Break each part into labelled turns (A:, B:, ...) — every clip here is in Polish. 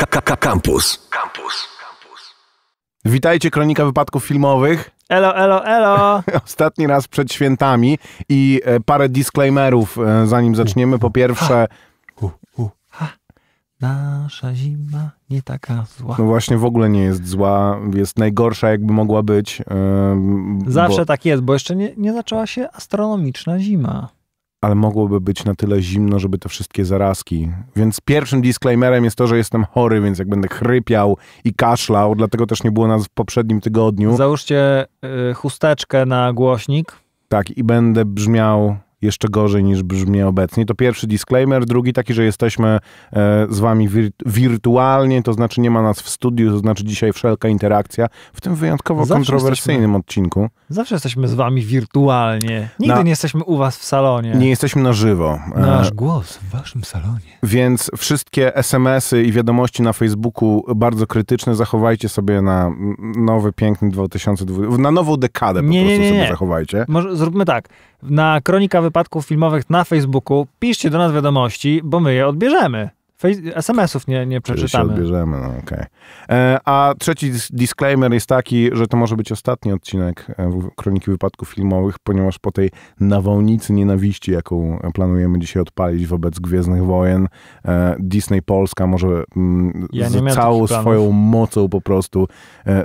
A: KKK kampus Witajcie, Kronika Wypadków Filmowych. Elo, elo, elo! Ostatni raz przed świętami i e, parę disclaimerów, e, zanim zaczniemy. Po pierwsze... Ha. Ha.
B: Nasza zima nie taka zła. No
A: właśnie, w ogóle nie jest zła. Jest najgorsza, jakby mogła być. E, Zawsze bo...
B: tak jest, bo jeszcze nie, nie zaczęła się astronomiczna zima
A: ale mogłoby być na tyle zimno, żeby te wszystkie zarazki. Więc pierwszym disclaimerem jest to, że jestem chory, więc jak będę chrypiał i kaszlał, dlatego też nie było nas w poprzednim tygodniu. Załóżcie
B: y, chusteczkę na głośnik.
A: Tak, i będę brzmiał jeszcze gorzej niż brzmi obecnie. To pierwszy disclaimer, drugi taki, że jesteśmy e, z wami wir wirtualnie, to znaczy nie ma nas w studiu, to znaczy dzisiaj wszelka interakcja, w tym wyjątkowo Zawsze kontrowersyjnym jesteśmy. odcinku.
B: Zawsze jesteśmy z wami wirtualnie. Nigdy na, nie jesteśmy u was w salonie. Nie jesteśmy
A: na żywo. E, Nasz
B: głos w waszym salonie.
A: Więc wszystkie SMS-y i wiadomości na Facebooku bardzo krytyczne zachowajcie sobie na nowy, piękny 2020, na nową dekadę po nie, prostu nie, nie, sobie zachowajcie.
B: Może zróbmy tak na Kronika Wypadków Filmowych na Facebooku. Piszcie do nas wiadomości, bo my je odbierzemy. SMS-ów nie, nie przeczytamy. Się
A: odbierzemy, no okej. Okay. E, a trzeci disclaimer jest taki, że to może być ostatni odcinek e, Kroniki Wypadków Filmowych, ponieważ po tej nawałnicy nienawiści, jaką planujemy dzisiaj odpalić wobec Gwiezdnych Wojen, e, Disney Polska może mm, ja z całą swoją mocą po prostu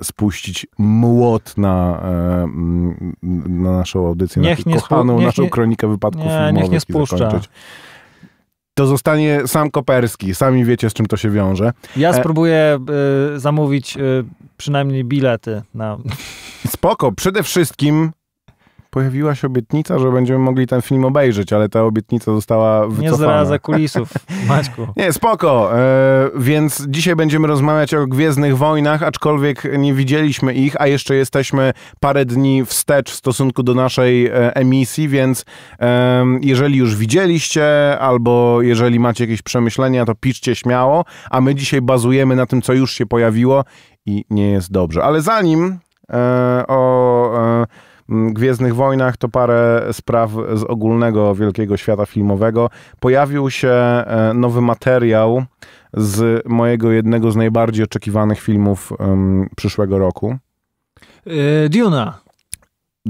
A: spuścić młot na, na naszą audycję, niech na nie kochaną niech naszą nie, Kronikę Wypadków nie, Filmowych niech nie spuszcza. i zakończyć to zostanie sam Koperski. Sami wiecie, z czym to się wiąże.
B: Ja e, spróbuję y, zamówić y, przynajmniej bilety na...
A: Spoko. Przede wszystkim pojawiła się obietnica, że będziemy mogli ten film obejrzeć, ale ta obietnica została wycofana. Nie zdradza kulisów, Maćku. nie, spoko. E, więc dzisiaj będziemy rozmawiać o Gwiezdnych Wojnach, aczkolwiek nie widzieliśmy ich, a jeszcze jesteśmy parę dni wstecz w stosunku do naszej e, emisji, więc e, jeżeli już widzieliście, albo jeżeli macie jakieś przemyślenia, to piszcie śmiało, a my dzisiaj bazujemy na tym, co już się pojawiło i nie jest dobrze. Ale zanim e, o e, Gwiezdnych Wojnach to parę spraw z ogólnego wielkiego świata filmowego. Pojawił się e, nowy materiał z mojego jednego z najbardziej oczekiwanych filmów um, przyszłego roku. Yy, Duna.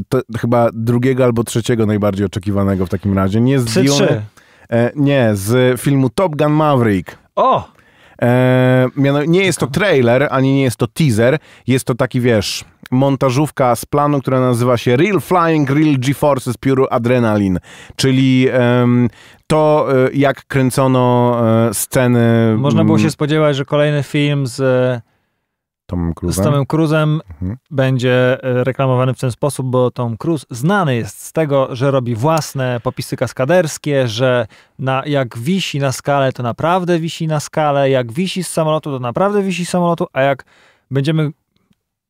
A: To, chyba drugiego albo trzeciego najbardziej oczekiwanego w takim razie. Nie z Dune. E, nie, z filmu Top Gun Maverick. O! E, nie jest to trailer, ani nie jest to teaser, jest to taki, wiesz, montażówka z planu, która nazywa się Real Flying Real GeForce z pióru Adrenalin, czyli to, e, jak kręcono e, sceny... Można było mm, się
B: spodziewać, że kolejny film z Tomem Cruzem. Z Tomem Cruise'em mhm. będzie e, reklamowany w ten sposób, bo Tom Cruise znany jest z tego, że robi własne popisy kaskaderskie, że na, jak wisi na skale, to naprawdę wisi na skale, jak wisi z samolotu, to naprawdę wisi z samolotu, a jak będziemy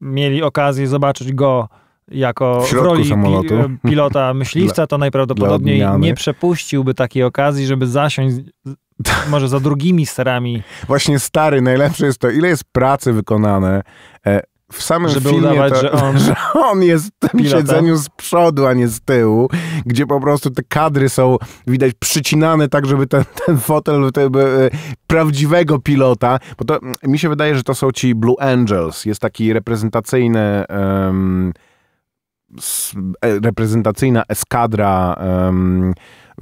B: mieli okazję zobaczyć go jako w, w roli samolotu. pilota myśliwca, to najprawdopodobniej nie przepuściłby takiej okazji, żeby zasiąść może za drugimi starami.
A: Właśnie stary, najlepsze jest to, ile jest pracy wykonane e, w samym żeby filmie udawać, to, że, on że on jest w tym pilota. siedzeniu z przodu, a nie z tyłu, gdzie po prostu te kadry są, widać, przycinane tak, żeby ten, ten fotel te, e, prawdziwego pilota, bo to mm, mi się wydaje, że to są ci Blue Angels, jest taki reprezentacyjny um, reprezentacyjna eskadra um,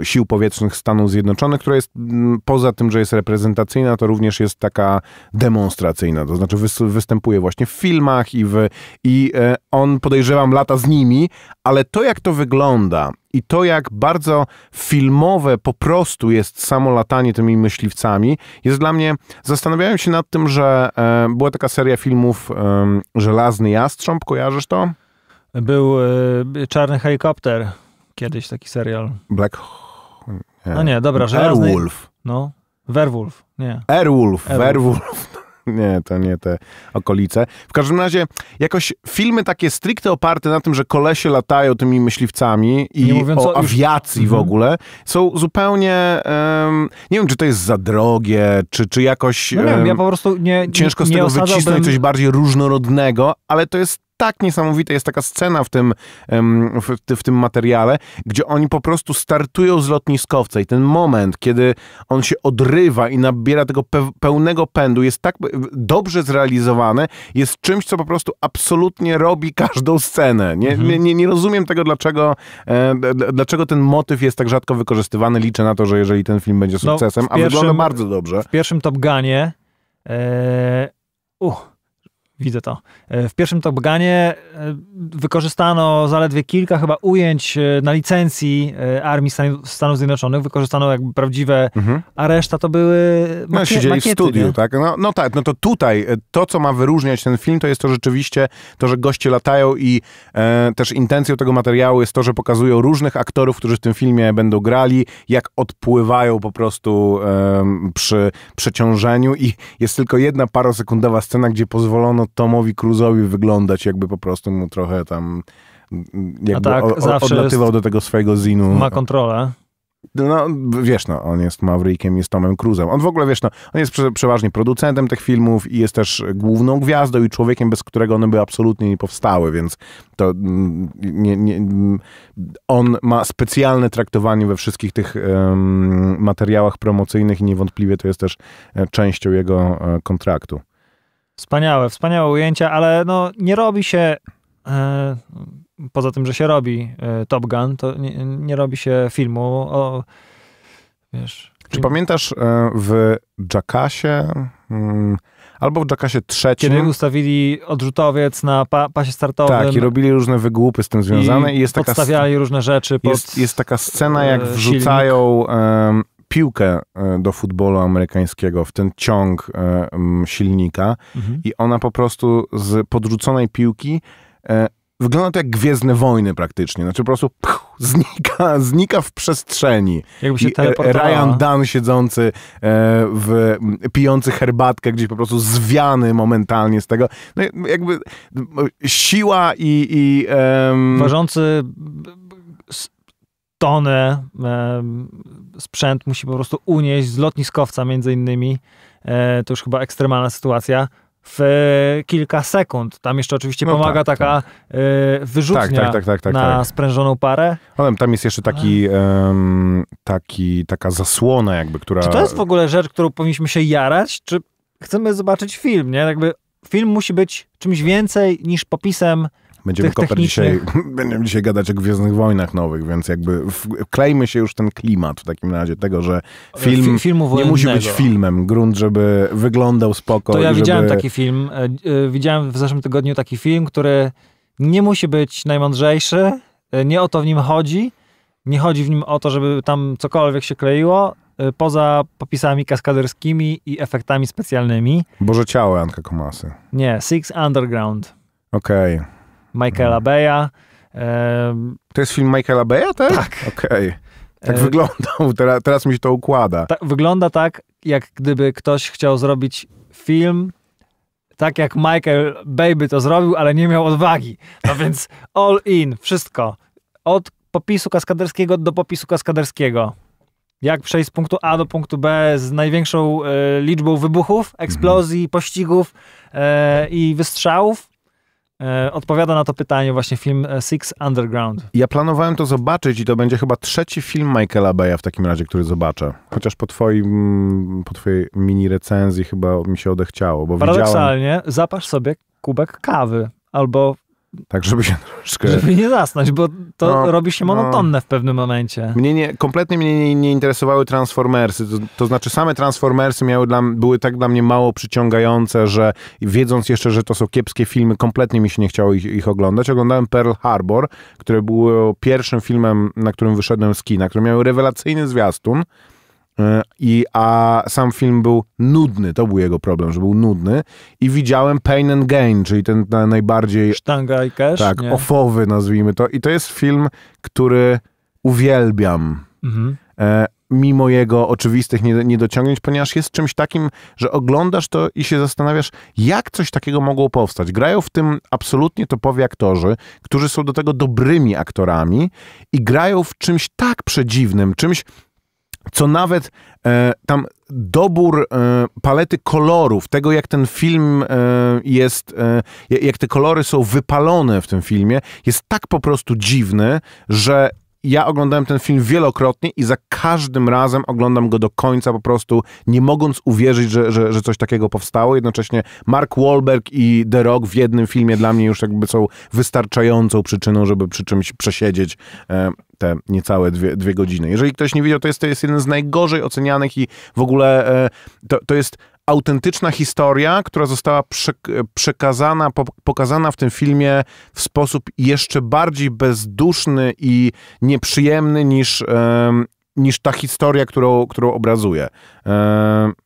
A: Sił Powietrznych Stanów Zjednoczonych, która jest mm, poza tym, że jest reprezentacyjna, to również jest taka demonstracyjna, to znaczy występuje właśnie w filmach i, w, i e, on, podejrzewam, lata z nimi, ale to jak to wygląda i to jak bardzo filmowe po prostu jest samo latanie tymi myśliwcami, jest dla mnie, zastanawiałem się nad tym, że e, była taka seria filmów e, Żelazny Jastrząb, kojarzysz to?
B: Był e, Czarny
A: Helikopter, kiedyś taki serial. Black no nie. No nie, dobra, że. Airwolf.
B: No, werwolf, nie.
A: Airwolf, werwolf. Nie, to nie te okolice. W każdym razie jakoś filmy takie stricte oparte na tym, że kolesie latają tymi myśliwcami i o, o awiacji już... w mhm. ogóle, są zupełnie... Um, nie wiem, czy to jest za drogie, czy, czy jakoś... No nie um, wiem, ja po
B: prostu nie... Ciężko nie, z tego osadzałbym... wycisnąć coś
A: bardziej różnorodnego, ale to jest tak niesamowite. Jest taka scena w tym, w, w, tym materiale, gdzie oni po prostu startują z lotniskowca i ten moment, kiedy on się odrywa i nabiera tego pe pełnego pędu, jest tak e, dobrze zrealizowane, jest czymś, co po prostu absolutnie robi każdą scenę. Nie, mhm. nie, nie, rozumiem tego, dlaczego, e, dlaczego ten motyw jest tak rzadko wykorzystywany. Liczę na to, że jeżeli ten film będzie no, sukcesem, no, a wygląda bardzo
B: dobrze. W pierwszym Top Gunie e, uh Widzę to. E, w pierwszym Top Gunie e, wykorzystano zaledwie kilka chyba ujęć e, na licencji Armii Stanów Zjednoczonych. Wykorzystano jakby prawdziwe, mhm. a reszta to były No siedzieli makiety, w studiu, nie?
A: tak? No, no tak, no to tutaj to, co ma wyróżniać ten film, to jest to rzeczywiście to, że goście latają i e, też intencją tego materiału jest to, że pokazują różnych aktorów, którzy w tym filmie będą grali, jak odpływają po prostu e, przy przeciążeniu i jest tylko jedna parosekundowa scena, gdzie pozwolono Tomowi Cruzowi wyglądać, jakby po prostu mu trochę tam jakby A tak, o, o, odlatywał do tego swojego zinu. Ma kontrolę. No, wiesz, no, on jest Maverickiem, jest Tomem Cruzem. On w ogóle, wiesz, no, on jest przeważnie producentem tych filmów i jest też główną gwiazdą i człowiekiem, bez którego one by absolutnie nie powstały, więc to mm, nie, nie, mm, on ma specjalne traktowanie we wszystkich tych um, materiałach promocyjnych i niewątpliwie to jest też e, częścią jego e, kontraktu.
B: Wspaniałe, wspaniałe ujęcia, ale no, nie robi się. E, poza tym, że się robi e, Top Gun, to nie, nie robi się filmu o.
A: Wiesz, czy pamiętasz e, w Jackasie mm, albo w Jackasie trzecim... Kiedy
B: ustawili odrzutowiec na pa pasie startowym. Tak, i
A: robili różne wygłupy z tym związane. I, i jest podstawiali
B: taka, różne rzeczy pod, jest, jest, taka scena, jak wrzucają
A: piłkę e, do futbolu amerykańskiego, w ten ciąg e, silnika mhm. i ona po prostu z podrzuconej piłki e, wygląda to jak Gwiezdne Wojny praktycznie. Znaczy po prostu puch, znika, znika w przestrzeni. Jakby się teleportowała. Ryan Dunn siedzący w, pijący herbatkę gdzieś po prostu zwiany momentalnie z tego. No jakby siła i... i um...
B: Ważący tonę e, sprzęt musi po prostu unieść z lotniskowca między innymi. E, to już chyba ekstremalna sytuacja w kilka sekund. Tam jeszcze oczywiście no pomaga tak, taka tak. E, wyrzutnia tak, tak, tak, tak na tak.
A: sprężoną parę. Ale tam jest jeszcze taki, um, taki, taka zasłona jakby, która... Czy to jest
B: w ogóle rzecz, którą powinniśmy się jarać? Czy chcemy zobaczyć film, nie? Jakby film musi być czymś więcej niż popisem Będziemy tych koper dzisiaj,
A: będziemy dzisiaj gadać o Gwiezdnych Wojnach Nowych, więc jakby klejmy się już ten klimat w takim razie tego, że film F nie musi być filmem. Grunt, żeby wyglądał spoko. To ja żeby... widziałem taki
B: film, e, e, widziałem w zeszłym tygodniu taki film, który nie musi być najmądrzejszy, e, nie o to w nim chodzi, nie chodzi w nim o to, żeby tam cokolwiek się kleiło, poza popisami kaskaderskimi i efektami specjalnymi.
A: Boże ciało Anka Komasy.
B: Nie, Six Underground.
A: Okej. Okay.
B: Michaela mhm. Beya. To jest film Michaela Beya, tak? Tak.
A: Okej. Okay. Tak e, wyglądał, teraz, teraz mi się to układa. Ta,
B: wygląda tak, jak gdyby ktoś chciał zrobić film tak jak Michael Bay by to zrobił, ale nie miał odwagi. No więc all in, wszystko. Od popisu kaskaderskiego do popisu kaskaderskiego. Jak przejść z punktu A do punktu B z największą y, liczbą wybuchów, eksplozji, mhm. pościgów y, i wystrzałów, E, odpowiada na to pytanie właśnie film e, Six Underground.
A: Ja planowałem to zobaczyć i to będzie chyba trzeci film Michaela Bay'a w takim razie, który zobaczę. Chociaż po twoim, po twojej mini recenzji chyba mi się odechciało, bo Paradoksalnie
B: widziałem... zapasz sobie kubek kawy albo
A: tak, żeby się troszkę... Żeby
B: nie zasnąć, bo to no, robi się no. monotonne no. w pewnym momencie.
A: Mnie nie, kompletnie mnie nie, nie interesowały Transformersy. To, to, znaczy same Transformersy miały dla, były tak dla mnie mało przyciągające, że wiedząc jeszcze, że to są kiepskie filmy, kompletnie mi się nie chciało ich, ich oglądać. Oglądałem Pearl Harbor, które było pierwszym filmem, na którym wyszedłem z kina, który miał rewelacyjny zwiastun. E, I, a sam film był nudny, to był jego problem, że był nudny. I widziałem Pain and Gain, czyli ten najbardziej. Sztanga i cash? Tak, nie? ofowy nazwijmy to. I to jest film, który uwielbiam. Mhm. E, mimo jego oczywistych niedociągnięć, ponieważ jest czymś takim, że oglądasz to i się zastanawiasz, jak coś takiego mogło powstać. Grają w tym absolutnie topowi aktorzy, którzy są do tego dobrymi aktorami i grają w czymś tak przedziwnym, czymś co nawet e, tam dobór e, palety kolorów, tego jak ten film e, jest, e, jak te kolory są wypalone w tym filmie, jest tak po prostu dziwny, że ja oglądałem ten film wielokrotnie i za każdym razem oglądam go do końca, po prostu nie mogąc uwierzyć, że, że, że coś takiego powstało. Jednocześnie Mark Wahlberg i The Rock w jednym filmie dla mnie już jakby są wystarczającą przyczyną, żeby przy czymś przesiedzieć e, te niecałe dwie, dwie godziny. Jeżeli ktoś nie widział, to jest, to jest jeden z najgorzej ocenianych i w ogóle e, to, to jest autentyczna historia, która została przekazana, pokazana w tym filmie w sposób jeszcze bardziej bezduszny i nieprzyjemny niż, niż ta historia, którą, którą obrazuje. Ehm,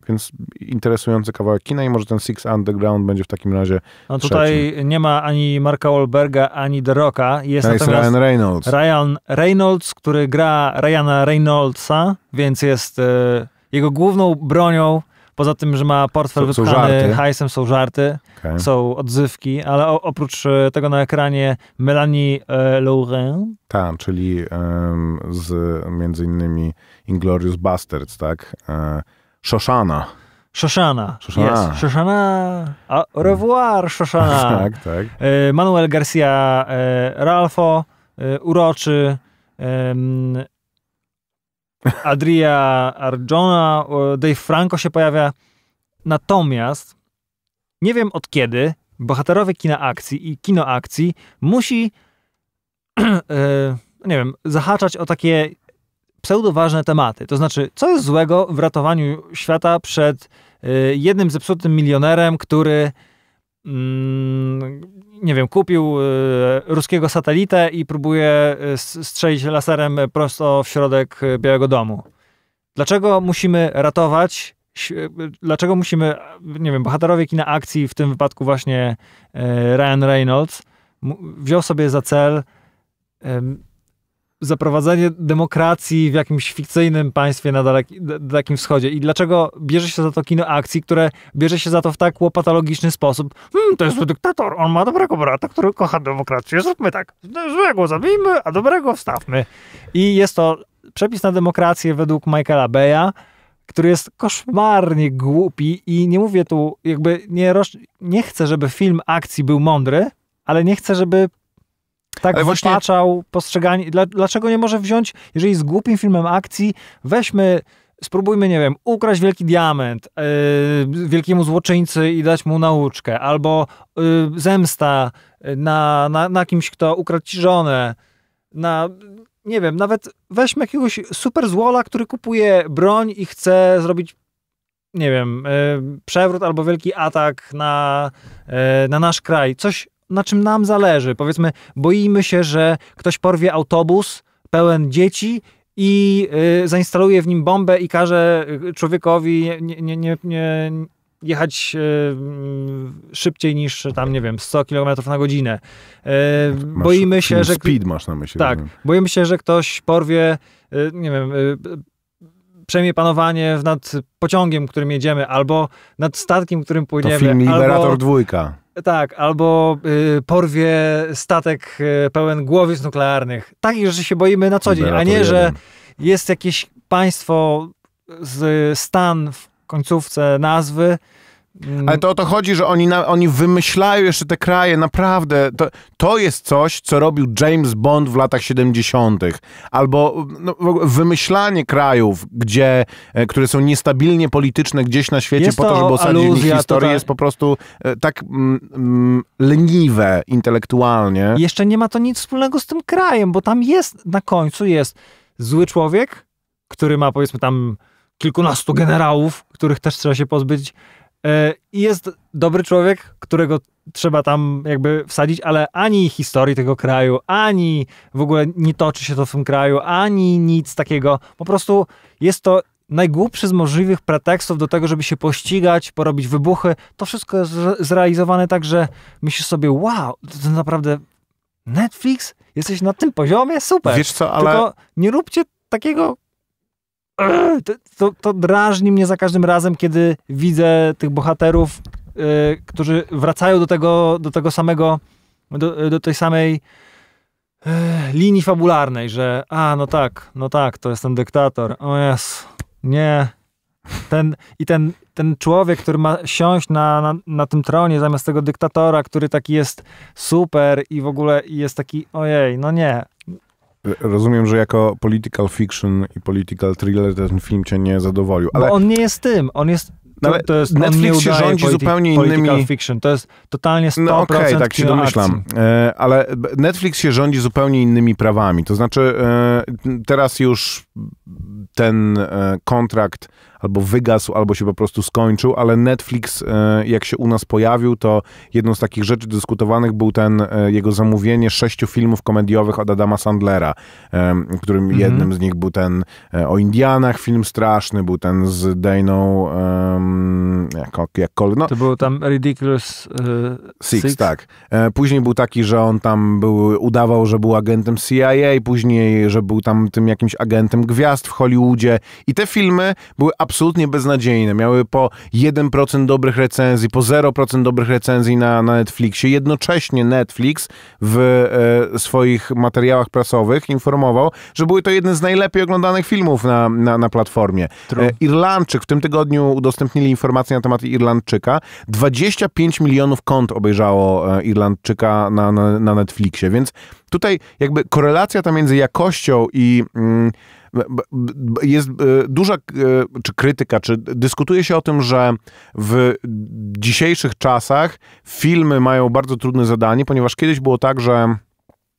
A: więc interesujący kawałek kina i może ten Six Underground będzie w takim razie No tutaj
B: trzecim. nie ma ani Marka Wahlberga, ani The Rocka. Jest, jest no Ryan Reynolds. Ryan Reynolds, który gra Ryana Reynoldsa, więc jest... E, jego główną bronią Poza tym, że ma portfel są, wypchany są hajsem, są żarty, okay. są odzywki, ale o, oprócz e, tego na ekranie Melanie
A: e, Laurent. Tak, czyli z między innymi Inglorious Bastards, tak? E, Shoshana.
B: Shoshana. Shoshana. Yes. Shoshana. au revoir, Shoshana. tak, tak. E, Manuel Garcia e, Ralfo, uroczy, Adria Arjona, e, Dave Franco się pojawia. Natomiast nie wiem od kiedy bohaterowie kina akcji i kinoakcji akcji musi e, no nie wiem, zahaczać o takie pseudoważne tematy. To znaczy, co jest złego w ratowaniu świata przed e, jednym zepsutym milionerem, który Mm, nie wiem, kupił y, ruskiego satelitę i próbuje y, strzelić laserem prosto w środek y, Białego Domu. Dlaczego musimy ratować dlaczego musimy, nie wiem, bohaterowie kina akcji, w tym wypadku właśnie Ryan Reynolds, wziął sobie za cel zaprowadzenie demokracji w jakimś fikcyjnym państwie na daleki, Dalekim Wschodzie i dlaczego bierze się za to kino akcji, które bierze się za to w tak łopatologiczny sposób. Hmm, to jest dyktator, on ma dobrego brata, który kocha demokrację, zróbmy tak, złego zabijmy, a dobrego wstawmy. I jest to przepis na demokrację według Michaela Beya, który jest koszmarnie głupi i nie mówię tu, jakby nie, roz... nie chcę, żeby film akcji był mądry, ale nie chcę, żeby tak Ale wypaczał postrzeganie. dlaczego nie może wziąć, jeżeli z głupim filmem akcji, weźmy spróbujmy, nie wiem, ukraść wielki diament yy, wielkiemu złoczyńcy i dać mu nauczkę, albo yy, zemsta na, na, na kimś, kto ukradł ci żonę, na, nie wiem, nawet weźmy jakiegoś super złola, który kupuje broń i chce zrobić nie wiem, yy, przewrót albo wielki atak na, na nasz kraj. Coś na czym nam zależy. Powiedzmy, boimy się, że ktoś porwie autobus pełen dzieci i y, zainstaluje w nim bombę i każe y, człowiekowi nie, nie, nie, jechać y, szybciej niż tam, nie wiem, 100 km na godzinę. Yy, masz, boimy się, że... Speed masz na myśli. Tak. Boimy się, że ktoś porwie, nie wiem przejmie panowanie nad pociągiem, którym jedziemy, albo nad statkiem, którym płyniemy. To film Liberator albo, dwójka. Tak, albo y, porwie statek y, pełen głowic nuklearnych. Takich rzeczy się boimy na co dzień, no, a nie, że jest jakieś państwo z stan w końcówce nazwy,
A: ale to o to chodzi, że oni, na, oni wymyślają jeszcze te kraje, naprawdę. To, to jest coś, co robił James Bond w latach 70. Albo no, wymyślanie krajów, gdzie, e, które są niestabilnie polityczne gdzieś na świecie, jest po to, żeby osadzić w jest po prostu e, tak mm, mm, leniwe intelektualnie. Jeszcze nie ma to nic
B: wspólnego z tym krajem, bo tam jest, na końcu jest zły człowiek, który ma powiedzmy tam kilkunastu generałów, których też trzeba się pozbyć E, I jest dobry człowiek, którego trzeba tam jakby wsadzić, ale ani historii tego kraju, ani w ogóle nie toczy się to w tym kraju, ani nic takiego. Po prostu jest to najgłupszy z możliwych pretekstów do tego, żeby się pościgać, porobić wybuchy. To wszystko jest zrealizowane tak, że myślisz sobie, wow, to naprawdę Netflix? Jesteś na tym poziomie? Super. Wiesz co, ale... Tylko nie róbcie takiego to, to drażni mnie za każdym razem, kiedy widzę tych bohaterów, y, którzy wracają do tego, do tego samego, do, do tej samej y, linii fabularnej, że a, no tak, no tak, to jest ten dyktator, o jest, nie. Ten, I ten, ten człowiek, który ma siąść na, na, na tym tronie zamiast tego dyktatora, który taki jest super i w ogóle jest taki, ojej, no nie,
A: Rozumiem, że jako political fiction i political thriller ten film cię nie zadowolił. Ale Bo
B: on nie jest tym. On jest to, no to jest, Netflix się rządzi politi- zupełnie innymi... fiction, to jest totalnie 100% No okej, okay, tak się domyślam.
A: E, ale Netflix się rządzi zupełnie innymi prawami. To znaczy e, teraz już ten e, kontrakt albo wygasł, albo się po prostu skończył, ale Netflix, e, jak się u nas pojawił, to jedną z takich rzeczy dyskutowanych był ten e, jego zamówienie sześciu filmów komediowych od Adama Sandlera, e, którym mhm. jednym z nich był ten o Indianach, film straszny, był ten z Daną, um, jak, jakkolwiek. No. To był tam Ridiculous uh, Six, Six, tak. Później był taki, że on tam był, udawał, że był agentem CIA, później, że był tam tym jakimś agentem gwiazd w Hollywoodzie i te filmy były absolutnie absolutnie beznadziejne. Miały po 1% dobrych recenzji, po 0% dobrych recenzji na, na Netflixie. Jednocześnie Netflix w e, swoich materiałach prasowych informował, że były to jedne z najlepiej oglądanych filmów na, na, na platformie. E, Irlandczyk, w tym tygodniu udostępnili informacje na temat Irlandczyka. 25 milionów kont obejrzało e, Irlandczyka na, na, na Netflixie, więc tutaj jakby korelacja ta między jakością i... Mm, jest e, duża e, czy krytyka, czy dyskutuje się o tym, że w dzisiejszych czasach filmy mają bardzo trudne zadanie, ponieważ kiedyś było tak, że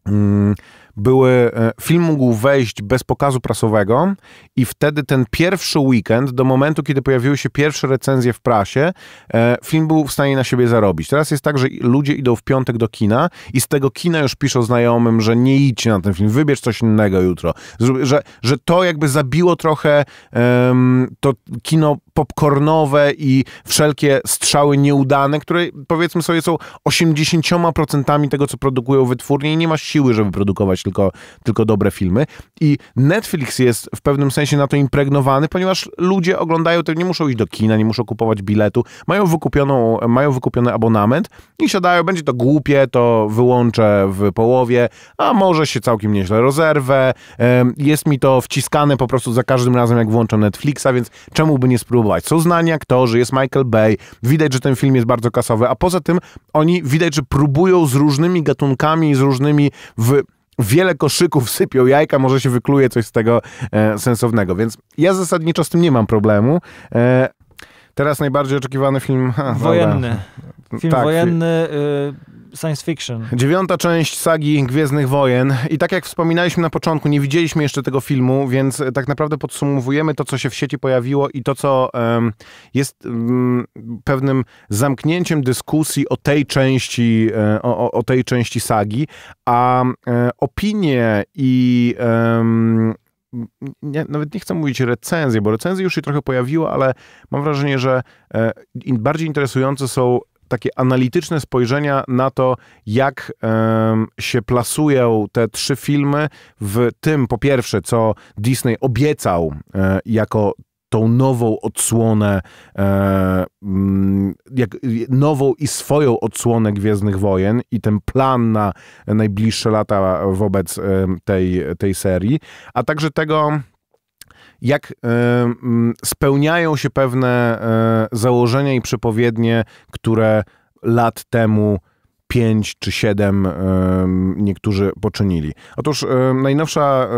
A: mm, były, e, film mógł wejść bez pokazu prasowego i wtedy ten pierwszy weekend, do momentu, kiedy pojawiły się pierwsze recenzje w prasie, e, film był w stanie na siebie zarobić. Teraz jest tak, że ludzie idą w piątek do kina i z tego kina już piszą znajomym, że nie idźcie na ten film, wybierz coś innego jutro. Że, że to jakby zabiło trochę um, to kino popcornowe i wszelkie strzały nieudane, które powiedzmy sobie są 80% tego, co produkują wytwórnie i nie ma siły, żeby produkować tylko, tylko dobre filmy. I Netflix jest w pewnym sensie na to impregnowany, ponieważ ludzie oglądają to, nie muszą iść do kina, nie muszą kupować biletu, mają, wykupioną, mają wykupiony abonament i siadają, będzie to głupie, to wyłączę w połowie, a może się całkiem nieźle rozerwę, jest mi to wciskane po prostu za każdym razem, jak włączę Netflixa, więc czemu by nie spróbować White. Są znani aktorzy, jest Michael Bay, widać, że ten film jest bardzo kasowy, a poza tym oni widać, że próbują z różnymi gatunkami, z różnymi w wiele koszyków sypią jajka, może się wykluje coś z tego e, sensownego, więc ja zasadniczo z tym nie mam problemu. E, teraz najbardziej oczekiwany film... Ha, wojenny. Mm, film tak,
B: wojenny... Y science fiction.
A: Dziewiąta część sagi Gwiezdnych Wojen. I tak jak wspominaliśmy na początku, nie widzieliśmy jeszcze tego filmu, więc e, tak naprawdę podsumowujemy to, co się w sieci pojawiło i to, co um, jest um, pewnym zamknięciem dyskusji o tej części, e, o, o tej części sagi, a um, opinie i nie, nawet nie chcę mówić recenzje, bo recenzje już się trochę pojawiło, ale mam wrażenie, że bardziej interesujące są takie analityczne spojrzenia na to, jak um, się plasują te trzy filmy w tym, po pierwsze, co Disney obiecał um, jako tą nową odsłonę, e, mm, jak, nową i swoją odsłonę Gwiezdnych Wojen i ten plan na najbliższe lata wobec tej, tej serii, a także tego, jak e, spełniają się pewne e, założenia i przepowiednie, które lat temu pięć czy siedem e, niektórzy poczynili. Otóż najnowsza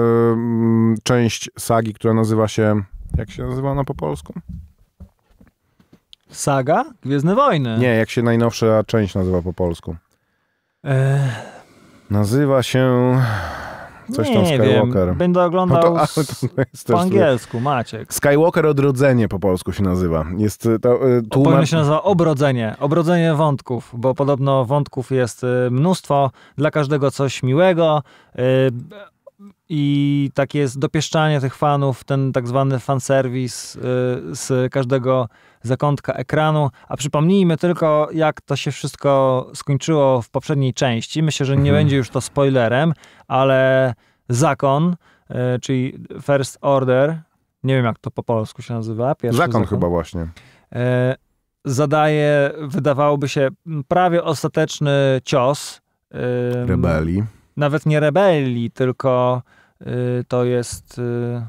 A: część sagi, która nazywa się. Jak się nazywa ona po polsku? Saga? Gwiezdne Wojny. Nie, jak się najnowsza część nazywa po polsku? E... Nazywa się. Coś nie, tam Skywalker. Wiem. Będę oglądał no to, to po angielsku, Maciek. Skywalker Odrodzenie po polsku się nazywa. Jest y, to y, tłumacz... się nazywa
B: Obrodzenie. Obrodzenie wątków, bo podobno wątków jest y, mnóstwo. Dla każdego coś miłego i takie dopieszczanie tych fanów, ten tak zwany fanserwis y, z każdego zakątka ekranu. A przypomnijmy tylko, jak to się wszystko skończyło w poprzedniej części. Myślę, że nie mhm. będzie już to spoilerem, ale zakon, y, czyli First Order, nie wiem jak to po polsku się nazywa. zakon, zakon. chyba
A: właśnie. Y,
B: zadaje, wydawałoby się, prawie ostateczny cios. Rebelii nawet nie rebelii, tylko y, to jest. Y...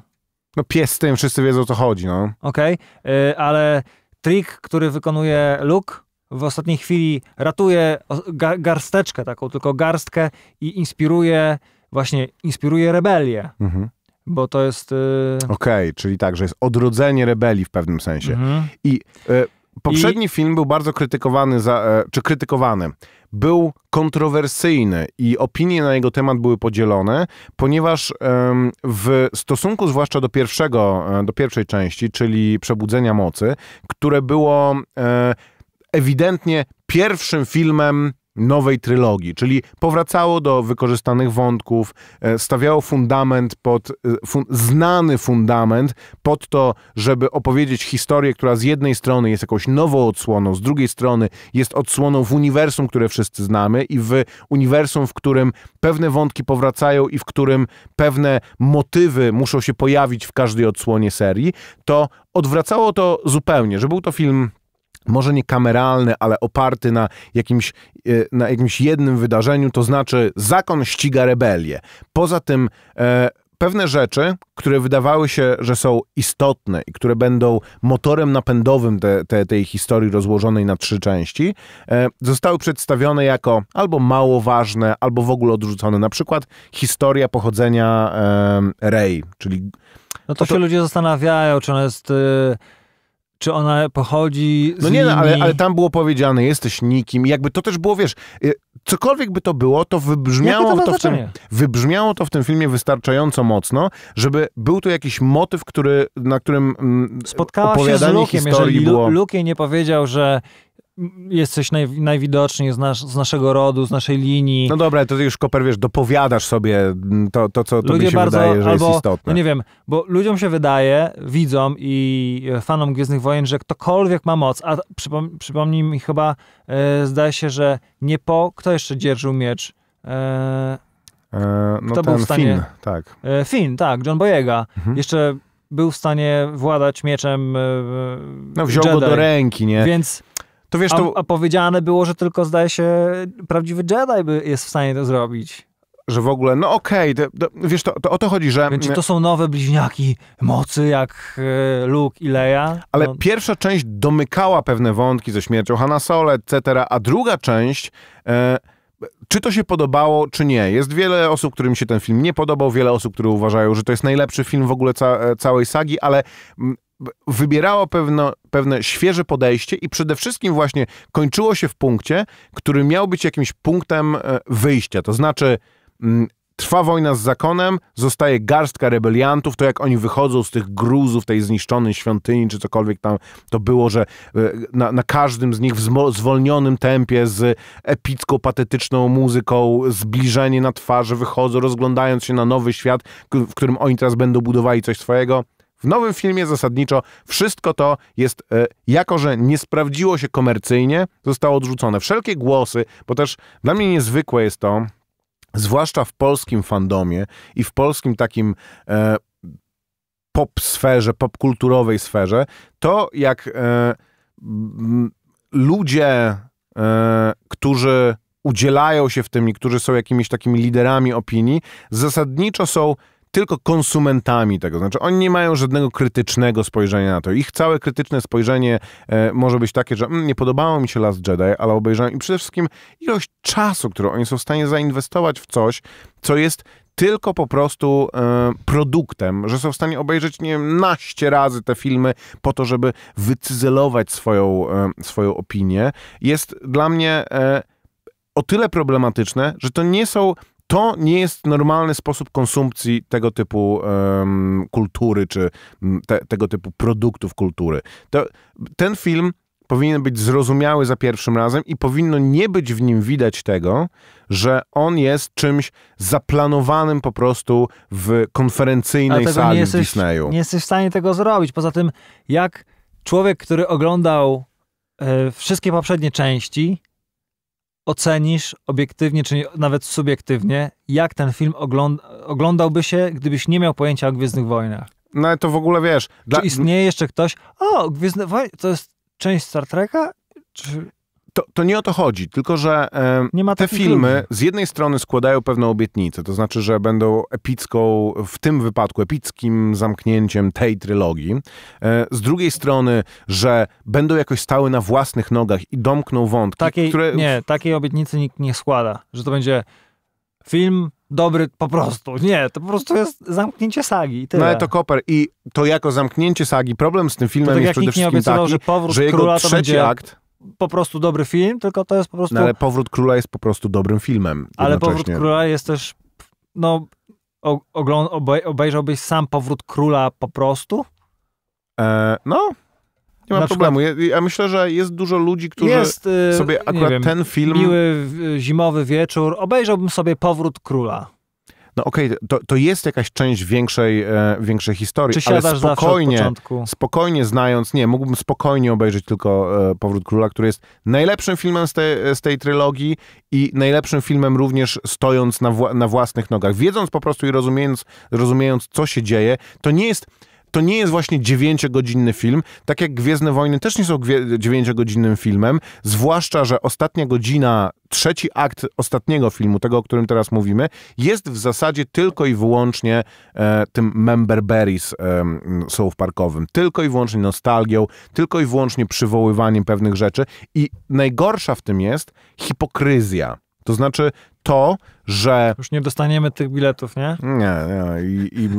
B: No pies z tym, wszyscy wiedzą o co chodzi, no. Okej, okay. y, ale trik, który wykonuje Luke w ostatniej chwili ratuje garsteczkę taką, tylko garstkę i inspiruje, właśnie inspiruje rebelię. Mhm bo to jest. Y, Okej,
A: okay, czyli tak, że jest odrodzenie rebelii w pewnym sensie. Mhm. I. Y, Poprzedni I... film był bardzo krytykowany, za, e, czy krytykowany. Był kontrowersyjny i opinie na jego temat były podzielone, ponieważ w stosunku zwłaszcza do pierwszego, e, do pierwszej części, czyli Przebudzenia Mocy, które było e, ewidentnie pierwszym filmem nowej trylogii, czyli powracało do wykorzystanych wątków, e, stawiało fundament pod, e, fun, znany fundament pod to, żeby opowiedzieć historię, która z jednej strony jest jakąś nową odsłoną, z drugiej strony jest odsłoną w uniwersum, które wszyscy znamy i w uniwersum, w którym pewne wątki powracają i w którym pewne motywy muszą się pojawić w każdej odsłonie serii, to odwracało to zupełnie, że był to film może nie kameralny, ale oparty na jakimś, e, na jakimś jednym wydarzeniu, to znaczy zakon ściga rebelię. Poza tym e, pewne rzeczy, które wydawały się, że są istotne i które będą motorem napędowym te, te, tej historii rozłożonej na trzy części, e, zostały przedstawione jako albo mało ważne, albo w ogóle odrzucone. Na przykład historia pochodzenia e, Rey, czyli...
B: No to, to się ludzie zastanawiają, czy
A: ona jest... Y czy ona pochodzi z No nie, no, ale, ale tam było powiedziane, jesteś nikim. I jakby to też było, wiesz, y, cokolwiek by to było, to wybrzmiało to, to, w tym, wybrzmiało to w tym filmie wystarczająco mocno, żeby był to jakiś motyw, który, na którym mm, Spotkała się z Lukiem, jeżeli było...
B: Lukie nie powiedział, że jesteś naj, najwidoczniej z, z, naszego rodu, z naszej linii. No
A: dobra, to ty już, Koper, wiesz, dopowiadasz sobie mm, to, to co Ludzie tobie się bardzo, wydaje, że albo, jest istotne. No nie
B: wiem, bo ludziom się wydaje, widzą i e, fanom Gwiezdnych Wojen, że ktokolwiek ma moc, a przypom, przypomnij mi chyba, e, zdaje się, że nie po... Kto jeszcze dzierżył miecz? E,
A: e, no kto był w stanie... Finn, tak.
B: E, Finn, tak, John Boyega. Mhm. Jeszcze był w stanie władać mieczem e,
A: No wziął Jedi. go do ręki, nie? Więc
B: to wiesz, to... A, a powiedziane było, że tylko zdaje się prawdziwy Jedi by jest w stanie to zrobić że w ogóle, no
A: okej, okay, wiesz, to, to, o to chodzi,
B: że... Więc to są nowe bliźniaki mocy, jak e, Luke i Leia? No.
A: Ale pierwsza część domykała pewne wątki ze śmiercią Hanna Solo, etc., a druga część... E, czy to się podobało, czy nie? Jest wiele osób, którym się ten film nie podobał, wiele osób, które uważają, że to jest najlepszy film w ogóle ca całej sagi, ale mm, wybierało pewno, pewne świeże podejście i przede wszystkim właśnie kończyło się w punkcie, który miał być jakimś punktem e, wyjścia. To znaczy, mm, trwa wojna z zakonem, zostaje garstka rebeliantów, to jak oni wychodzą z tych gruzów, tej zniszczonej świątyni, czy cokolwiek tam to było, że e, na, na każdym z nich w zwolnionym tempie, z epicką, patetyczną muzyką, zbliżenie na twarzy, wychodzą, rozglądając się na nowy świat, w którym oni teraz będą budowali coś swojego. W nowym filmie zasadniczo wszystko to jest, e, jako że nie sprawdziło się komercyjnie, zostało odrzucone. Wszelkie głosy, bo też dla mnie niezwykłe jest to, zwłaszcza w polskim fandomie i w polskim takim e, pop sferze, popkulturowej sferze, to jak e, m, ludzie, e, którzy udzielają się w tym i którzy są jakimiś takimi liderami opinii, zasadniczo są tylko konsumentami tego. Znaczy, oni nie mają żadnego krytycznego spojrzenia na to. Ich całe krytyczne spojrzenie e, może być takie, że mm, nie podobało mi się Last Jedi, ale obejrzałem i przede wszystkim ilość czasu, którą oni są w stanie zainwestować w coś, co jest tylko po prostu e, produktem, że są w stanie obejrzeć, nie wiem, naście razy te filmy po to, żeby wycyzelować swoją, e, swoją opinię, jest dla mnie e, o tyle problematyczne, że to nie są to nie jest normalny sposób konsumpcji tego typu um, kultury, czy te, tego typu produktów kultury. To, ten film powinien być zrozumiały za pierwszym razem i powinno nie być w nim widać tego, że on jest czymś zaplanowanym po prostu w konferencyjnej sali nie jesteś, Disneyu. Nie
B: jesteś w stanie tego zrobić. Poza tym, jak człowiek, który oglądał y, wszystkie poprzednie części, ocenisz obiektywnie, czy nawet subiektywnie, jak ten film ogląd oglądałby się, gdybyś nie miał pojęcia o Gwiezdnych Wojnach?
A: No ale to w ogóle wiesz... Dla... Czy istnieje
B: jeszcze ktoś, o, Gwiezdne Wojny to jest część Star Treka? Czy
A: to, to nie o to chodzi, tylko że e, te filmy z jednej strony składają pewną obietnicę, to znaczy, że będą epicką, w tym wypadku epickim zamknięciem tej trylogii. E, z drugiej strony, że będą jakoś stały na własnych nogach i domkną wątki, takiej, które...
B: Nie, takiej obietnicy nikt nie składa, że to będzie film dobry po prostu.
A: Nie, to po prostu jest zamknięcie sagi. Tyle. No ale to koper. I to jako zamknięcie sagi, problem z tym filmem tak jest przede wszystkim obiecywał, taki, że, powrót że jego króla trzeci będzie... akt po prostu dobry film,
B: tylko to jest po prostu... No, ale
A: Powrót Króla jest po prostu dobrym filmem. Ale Powrót Króla
B: jest też, no, obejrzałbyś sam Powrót Króla po prostu?
A: E, no, nie mam problemu. ja, ja, myślę, że jest dużo ludzi, którzy jest, e, sobie akurat wiem, ten film...
B: Miły zimowy wieczór, obejrzałbym sobie Powrót Króla
A: no okej, okay, to, to jest jakaś część większej, e, większej historii, ale spokojnie, spokojnie znając, nie, mógłbym spokojnie obejrzeć tylko e, Powrót Króla, który jest najlepszym filmem z, te, e, z tej trylogii i najlepszym filmem również stojąc na, wła na własnych nogach. Wiedząc po prostu i rozumiejąc, rozumiejąc, co się dzieje, to nie jest to nie jest właśnie dziewięciogodzinny film, tak jak Gwiezdne Wojny też nie są dziewięciogodzinnym filmem, zwłaszcza, że ostatnia godzina, trzeci akt ostatniego filmu, tego, o którym teraz mówimy, jest w zasadzie tylko i wyłącznie e, tym member berries e, South Parkowym, tylko i wyłącznie nostalgią, tylko i wyłącznie przywoływaniem pewnych rzeczy i najgorsza w tym jest hipokryzja. To znaczy, to, że... Już nie dostaniemy tych biletów, nie? Nie, nie. I, i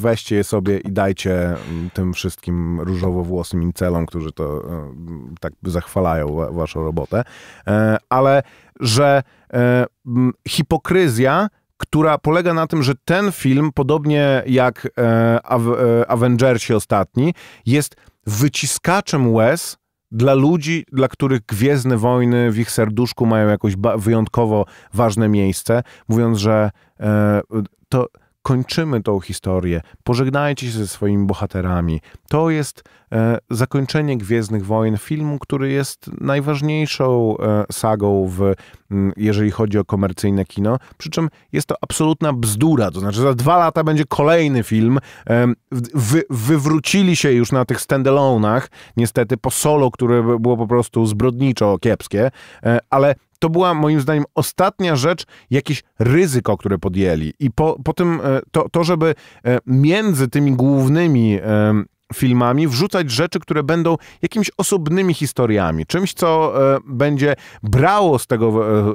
A: weźcie je sobie i dajcie mm, tym wszystkim różowo-włosym incelom, którzy to mm, tak zachwalają waszą robotę. E, ale, że e, mm, hipokryzja która polega na tym, że ten film, podobnie jak e, Avengersi ostatni, jest wyciskaczem łez dla ludzi, dla których Gwiezdne Wojny w ich serduszku mają jakoś wyjątkowo ważne miejsce, mówiąc, że e, to kończymy tą historię, pożegnajcie się ze swoimi bohaterami. To jest e, zakończenie Gwiezdnych Wojen, filmu, który jest najważniejszą e, sagą, w, m, jeżeli chodzi o komercyjne kino. Przy czym jest to absolutna bzdura, to znaczy za dwa lata będzie kolejny film. E, wy, wywrócili się już na tych standalonach, niestety po solo, które było po prostu zbrodniczo kiepskie, e, ale to była moim zdaniem ostatnia rzecz, jakieś ryzyko, które podjęli. I po, po tym e, to, to, żeby e, między tymi głównymi e, filmami wrzucać rzeczy, które będą jakimiś osobnymi historiami, czymś, co będzie brało z tego,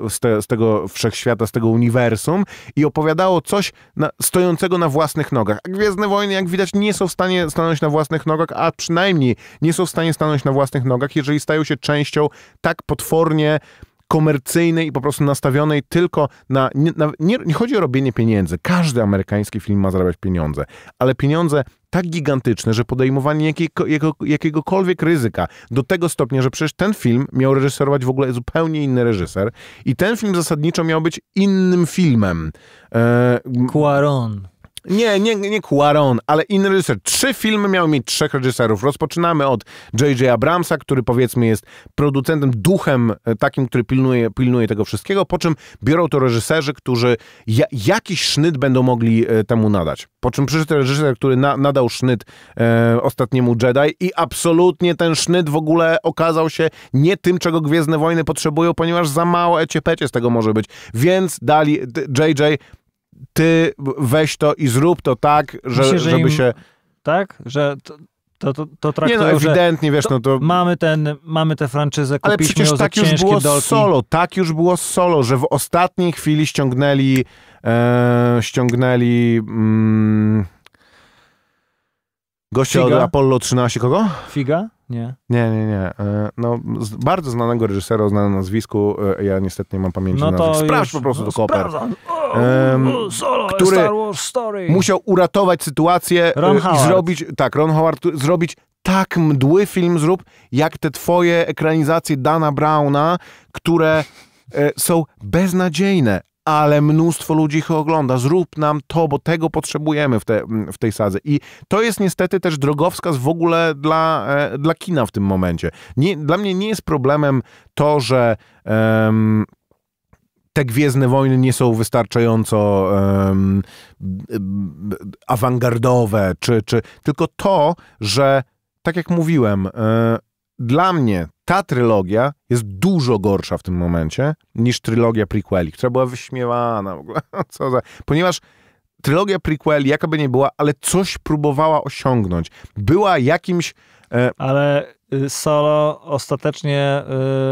A: z, te, z, tego wszechświata, z tego uniwersum i opowiadało coś na, stojącego na własnych nogach. A Gwiezdne Wojny, jak widać, nie są w stanie stanąć na własnych nogach, a przynajmniej nie są w stanie stanąć na własnych nogach, jeżeli stają się częścią tak potwornie komercyjnej i po prostu nastawionej tylko na. Nie, na, nie, nie chodzi o robienie pieniędzy. Każdy amerykański film ma zarabiać pieniądze, ale pieniądze tak gigantyczne, że podejmowanie jakiego, jakiego, jakiegokolwiek ryzyka do tego stopnia, że przecież ten film miał reżyserować w ogóle zupełnie inny reżyser i ten film zasadniczo miał być innym filmem. E, nie, nie, nie Cuaron, ale inny reżyser. Trzy filmy miały mieć trzech reżyserów. Rozpoczynamy od J.J. Abramsa, który powiedzmy jest producentem, duchem e, takim, który pilnuje, pilnuje tego wszystkiego, po czym biorą to reżyserzy, którzy ja, jakiś sznyt będą mogli e, temu nadać. Po czym przyszedł reżyser, który na, nadał sznyt e, ostatniemu Jedi i absolutnie ten sznyt w ogóle okazał się nie tym, czego Gwiezdne Wojny potrzebują, ponieważ za mało eciepecie z tego może być. Więc dali J.J ty weź to i zrób to tak, że, Myślę, że żeby im, się... Tak? Że... To to, to, to traktują, Nie, no ewidentnie, wiesz,
B: no to... Mamy, ten, mamy tę franczyzę, kupiliśmy Ale przecież tak już było dolki. solo,
A: tak już było solo, że w ostatniej chwili ściągnęli, e, ściągnęli... Mm, Gościa od Apollo 13 kogo? Figa? Nie. Nie, nie, nie. E, no, bardzo znanego reżysera o znanym nazwisku. E, ja niestety nie mam pamięci no to Sprawdź po prostu no, Koper. Um, który musiał uratować sytuację e, Ron i Howard. zrobić, tak, Ron Howard, zrobić tak mdły film zrób, jak te twoje ekranizacje Dana Browna, które są beznadziejne, ale mnóstwo ludzi ich ogląda. Zrób nam to, bo tego potrzebujemy w, te, w tej sadze. I to jest niestety też drogowskaz w ogóle dla, e, dla kina w tym momencie. Nie, dla mnie nie jest problemem to, że. Um, te Gwiezdne Wojny nie są wystarczająco um, awangardowe, czy, czy tylko to, że tak jak mówiłem, e, dla mnie ta trylogia jest dużo gorsza w tym momencie niż trylogia prequeli, która była wyśmiewana w ogóle. Co za... Ponieważ trylogia prequeli, jaka by nie była, ale coś próbowała osiągnąć. Była jakimś... E... Ale y, Solo ostatecznie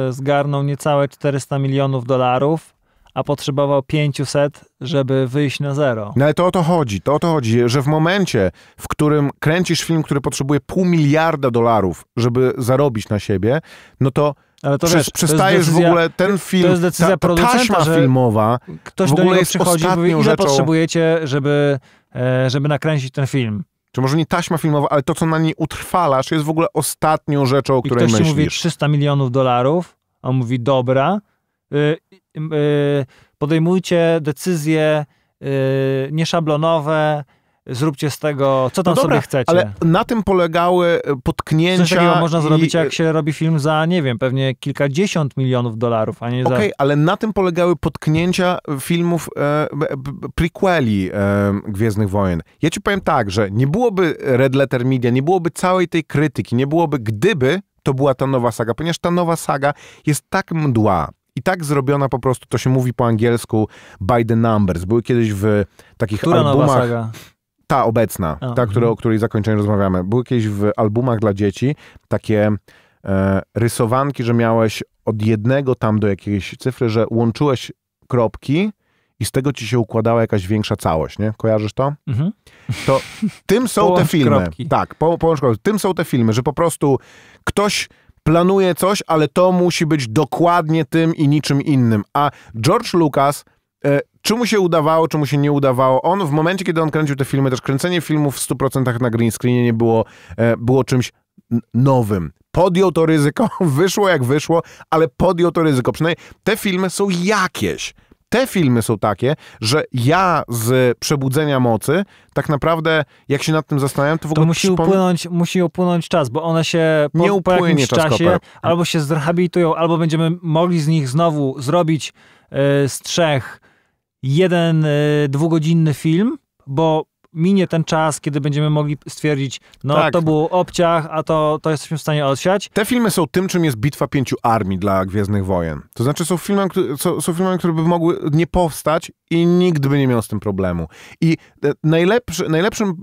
A: y, zgarnął
B: niecałe 400 milionów dolarów a potrzebował 500, żeby wyjść na zero.
A: No ale to o to chodzi, to o to chodzi, że w momencie, w którym kręcisz film, który potrzebuje pół miliarda dolarów, żeby zarobić na siebie, no to ale to Przez, wiesz, przestajesz to decyzja, w ogóle ten film. To jest decyzja ta, producenta, taśma filmowa. Ktoś w ogóle do niego jest przychodzi i mówi, ile rzeczą...
B: potrzebujecie, żeby, e, żeby nakręcić ten film. Czy może nie taśma filmowa, ale to, co na niej
A: utrwalasz, jest w ogóle ostatnią rzeczą, o której I ktoś myślisz. Ktoś mówi
B: 300 milionów dolarów, on mówi dobra, Y, y, y, podejmujcie decyzje nieszablonowe, zróbcie z tego, co tam no dobra, sobie chcecie. Ale na tym polegały
A: potknięcia. można i... zrobić, jak
B: się robi film za, nie wiem, pewnie kilkadziesiąt milionów dolarów, a nie okay, za...
A: Okej, ale na tym polegały potknięcia filmów e, prequeli e, Gwiezdnych Wojen. Ja ci powiem tak, że nie byłoby Red Letter Media, nie byłoby całej tej krytyki, nie byłoby, gdyby to była ta nowa saga, ponieważ ta nowa saga jest tak mdła, i tak zrobiona po prostu, to się mówi po angielsku, by the numbers. Były kiedyś w takich Która albumach... Ta obecna, A, ta, mhm. o której zakończeniu rozmawiamy. Były kiedyś w albumach dla dzieci takie e, rysowanki, że miałeś od jednego tam do jakiejś cyfry, że łączyłeś kropki i z tego ci się układała jakaś większa całość, nie? Kojarzysz to? Mhm. To tym są te filmy. Kropki. Tak, po, połącz kropki. Tym są te filmy, że po prostu ktoś planuje coś, ale to musi być dokładnie tym i niczym innym. A George Lucas e, czy mu się udawało, czy mu się nie udawało. On w momencie, kiedy on kręcił te filmy, też kręcenie filmów w 100% na green screenie nie było, e, było czymś nowym. Podjął to ryzyko, wyszło jak wyszło, ale podjął to ryzyko. Przynajmniej te filmy są jakieś te filmy są takie, że ja z przebudzenia mocy, tak naprawdę, jak się nad tym zastanawiam, to w ogóle. To musi, przypom...
B: upłynąć, musi upłynąć czas, bo one się po, nie po jakimś czas, czasie albo się zrehabilitują, albo będziemy mogli z nich znowu zrobić yy, z trzech jeden e, dwugodzinny film, bo minie ten czas, kiedy będziemy mogli stwierdzić, no tak.
A: to był obciach, a to, to jesteśmy w stanie odsiać. Te filmy są tym, czym jest Bitwa Pięciu Armii dla Gwiezdnych Wojen. To znaczy są, są, są filmami, które by mogły nie powstać i nikt by nie miał z tym problemu. I e, najlepszy, najlepszym e,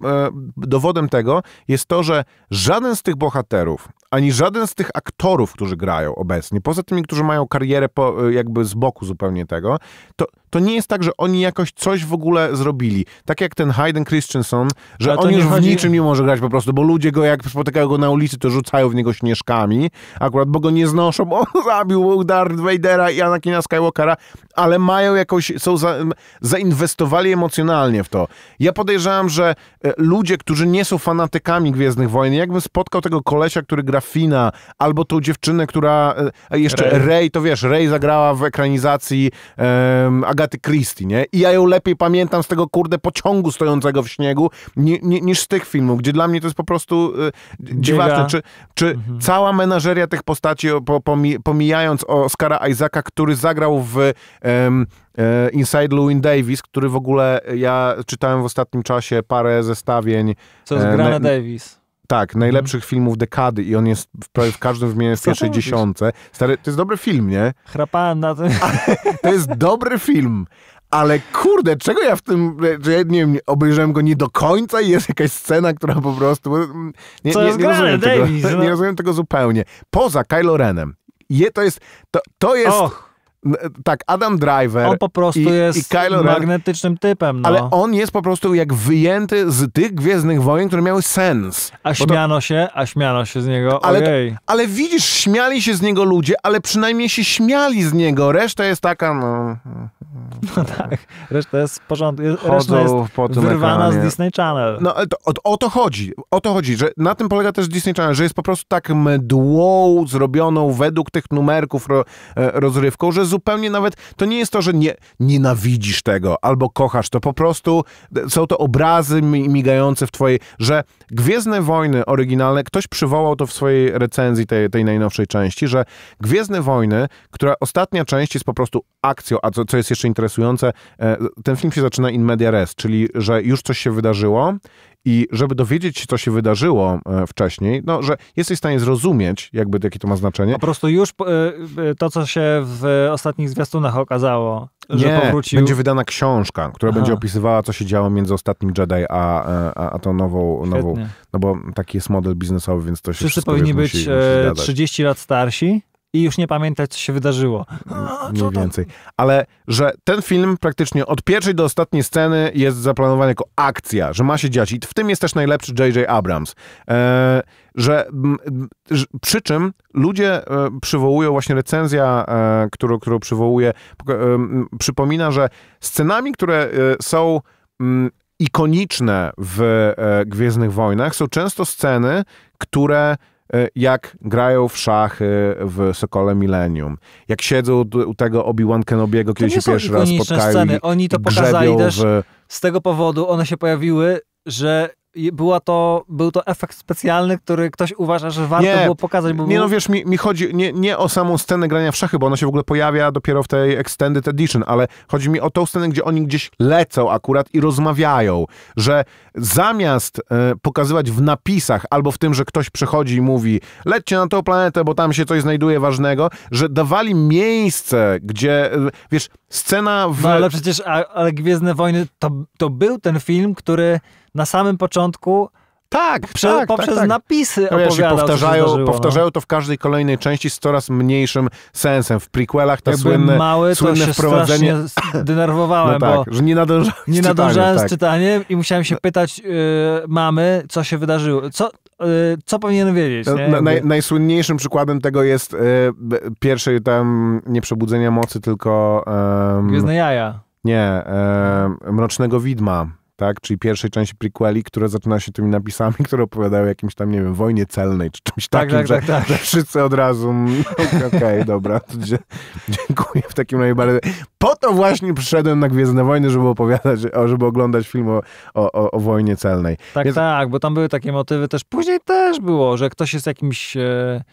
A: dowodem tego jest to, że żaden z tych bohaterów, ani żaden z tych aktorów, którzy grają obecnie, poza tymi, którzy mają karierę po, e, jakby z boku zupełnie tego, to, to nie jest tak, że oni jakoś coś w ogóle zrobili. Tak jak ten Hayden Christensen, że on już chodzi... w niczym nie może grać po prostu, bo ludzie go, jak spotykają go na ulicy, to rzucają w niego śnieżkami, akurat, bo go nie znoszą, on zabił Darth Vadera i Anakina Skywalkera, ale mają jakąś, są za, zainwestowali emocjonalnie w to. Ja podejrzewam, że e, ludzie, którzy nie są fanatykami Gwiezdnych Wojen, jakbym spotkał tego kolesia, który gra Fina, albo tą dziewczynę, która e, jeszcze Rey, to wiesz, Rey zagrała w ekranizacji um, Agaty Christie, nie? I ja ją lepiej pamiętam z tego kurde pociągu stojącego w śniegu ni, ni, niż z tych filmów, gdzie dla mnie to jest po prostu y, dziwaczne. Czy, czy mhm. cała menażeria tych postaci, po, pomijając Oscara Isaaca, który zagrał w um, E, Inside Lewin Davis, który w ogóle e, ja czytałem w ostatnim czasie parę zestawień. Co jest grane Davis? Tak, mhm. najlepszych filmów dekady i on jest w, w każdym wymienieniu w pierwszej dziesiątce. Stary, to jest dobry film, nie? Chrapałem na tym. to jest dobry film, ale kurde, czego ja w tym, że ja nie wiem, obejrzałem go nie do końca i jest jakaś scena, która po prostu... Mm, nie, Co nie, nie, nie rozumiem Davis, tego, no. nie rozumiem tego zupełnie. Poza Kylo Renem. Je, to jest... To, to jest... Och tak, Adam Driver. On po prostu i, jest i
B: magnetycznym typem. No. Ale
A: on jest po prostu jak wyjęty z tych Gwiezdnych Wojen, które miały sens. A śmiano
B: to... się, a śmiano się z niego, ale, to,
A: ale widzisz, śmiali się z niego ludzie, ale przynajmniej się śmiali z niego. Reszta jest taka, no... No tak, reszta jest w porządku, reszta jest wyrwana ekranie. z Disney Channel. No to, o, o, to chodzi, o to chodzi, że na tym polega też Disney Channel, że jest po prostu tak mdłą, zrobioną według tych numerków ro, e, rozrywką, że zupełnie nawet, to nie jest to, że nie, nienawidzisz tego albo kochasz, to po prostu są to obrazy migające w twojej, że Gwiezdne Wojny oryginalne, ktoś przywołał to w swojej recenzji tej, tej najnowszej części, że Gwiezdne Wojny, która ostatnia część jest po prostu akcją, a co, co jest jeszcze interesujące, e, ten film się zaczyna in media res, czyli że już coś się wydarzyło i żeby dowiedzieć się, co się wydarzyło e, wcześniej, no, że jesteś w stanie zrozumieć, jakby jakie to ma znaczenie. Po prostu już e, e, to, co się
B: w ostatnich zwiastunach okazało, Nie, że powrócił... będzie
A: wydana książka, która Aha. będzie opisywała, co się działo między ostatnim Jedi a, a, a tą nową, nową... No bo taki jest model biznesowy, więc to się Wszyscy powinni być musi, musi
B: 30 lat starsi i już nie pamiętać, co się wydarzyło.
A: Mhm, A, Mniej więcej. Ale że ten film praktycznie od pierwszej do ostatniej sceny jest zaplanowany jako akcja, że ma się dziać i w tym jest też najlepszy J.J. Abrams. E, że, że, przy czym ludzie e, przywołują, właśnie recenzja, e, którą, którą przywołuje, e, przypomina, że scenami, które e, są m, ikoniczne w e, Gwiezdnych Wojnach, są często sceny, które E, jak grają w szachy w Sokole Millennium, jak siedzą u tego Obi-Wan Kenobiego, kiedy się pierwszy raz spotkają sceny. Oni to pokazali też w... z
B: tego powodu, one się pojawiły, że była to, był to efekt specjalny, który ktoś uważa, że warto nie, było pokazać. Bo nie, no
A: wiesz, mi, mi chodzi nie, nie o samą scenę grania w szachy, bo ona się w ogóle pojawia dopiero w tej Extended Edition, ale chodzi mi o tą scenę, gdzie oni gdzieś lecą akurat i rozmawiają, że zamiast e, pokazywać w napisach albo w tym, że ktoś przychodzi i mówi lećcie na tą planetę, bo tam się coś znajduje ważnego, że dawali miejsce, gdzie, e, wiesz, scena w... No ale przecież, ale Gwiezdne Wojny to,
B: to był ten film, który na samym początku tak, Prze tak, tak poprzez tak, tak. napisy no wiesz, powtarzają, zdarzyło, no. powtarzają no.
A: to w każdej kolejnej części z coraz mniejszym sensem. W prequelach te słynne, mały, słynne to wprowadzenie.
B: denerwowałem, no tak, bo że nie nadążałem, nie z, nadążałem czytaniem, z czytaniem i musiałem się pytać yy, mamy, co się wydarzyło. Co, yy, co powinien wiedzieć? No, na, naj,
A: najsłynniejszym przykładem tego jest yy, pierwszy tam nie przebudzenia mocy, tylko. Yy, Gwiezdne jaja. Nie, Mrocznego Widma tak? Czyli pierwszej części prequeli, która zaczyna się tymi napisami, które opowiadają o jakimś tam, nie wiem, wojnie celnej czy czymś tak, takim, tak, że, tak, tak. wszyscy od razu mm, no, okej, okay, dobra, dziękuję w takim najbardziej. Po to właśnie przyszedłem na Gwiezdne Wojny, żeby opowiadać, żeby oglądać film o, o, o wojnie celnej.
B: Tak, Więc... tak, bo tam były takie motywy też, później też było, że ktoś jest jakimś... E,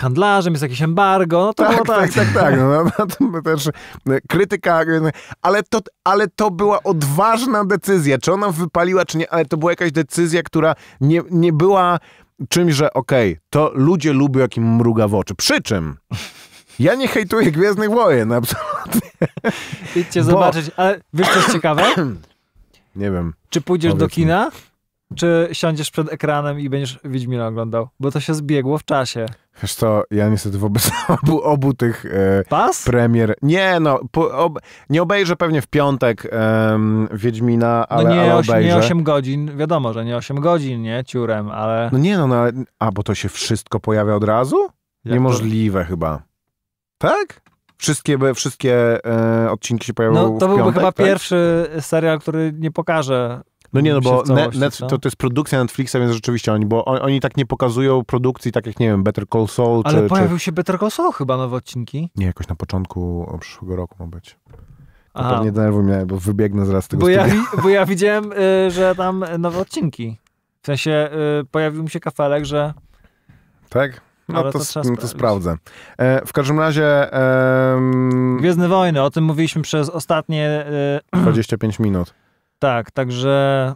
B: handlarzem, jest jakieś embargo, no to tak, było
A: tak. Tak, tak, tak. No, no, też no, krytyka, ale to, ale to była odważna decyzja. Czy ona wypaliła, czy nie, ale to była jakaś decyzja, która nie, nie była czymś, że okej, okay, to ludzie lubią, jak im mruga w oczy. Przy czym ja nie hejtuję Gwiezdnych Wojen, absolutnie. Idźcie Bo... zobaczyć, ale wiesz, co jest ciekawe? Nie wiem. Czy pójdziesz Powiedz do kina?
B: Mi czy siądziesz przed ekranem i będziesz Wiedźmina oglądał? Bo to się zbiegło w czasie.
A: Wiesz co, ja niestety wobec obu, obu tych e, Pas? premier... Nie, no, po, ob, nie obejrzę pewnie w piątek e, Wiedźmina, no ale, no nie, ale obejrzę. nie 8
B: godzin, wiadomo, że nie 8 godzin, nie, ciurem, ale... No
A: nie, no, no ale... A, bo to się wszystko pojawia od razu? Jak Niemożliwe to? chyba. Tak? Wszystkie, wszystkie e, odcinki się pojawią No to byłby chyba tak?
B: pierwszy serial, który nie pokaże no nie, no bo to, to
A: jest produkcja Netflixa, więc rzeczywiście oni, bo oni tak nie pokazują produkcji tak jak, nie wiem, Better Call Saul. Ale pojawił
B: czy... się Better Call Saul chyba nowe odcinki?
A: Nie, jakoś na początku przyszłego roku ma być. To pewnie denerwuj mnie, bo wybiegnę zaraz z tego bo Ja,
B: bo ja widziałem, y, że tam nowe odcinki. W sensie y, pojawił mi się kafelek, że...
A: Tak? No to, to, to, sprawdzę. E, w każdym razie...
B: E, Gwiezdne Wojny, o tym mówiliśmy przez ostatnie... Y, e,
A: 25 minut.
B: Tak, także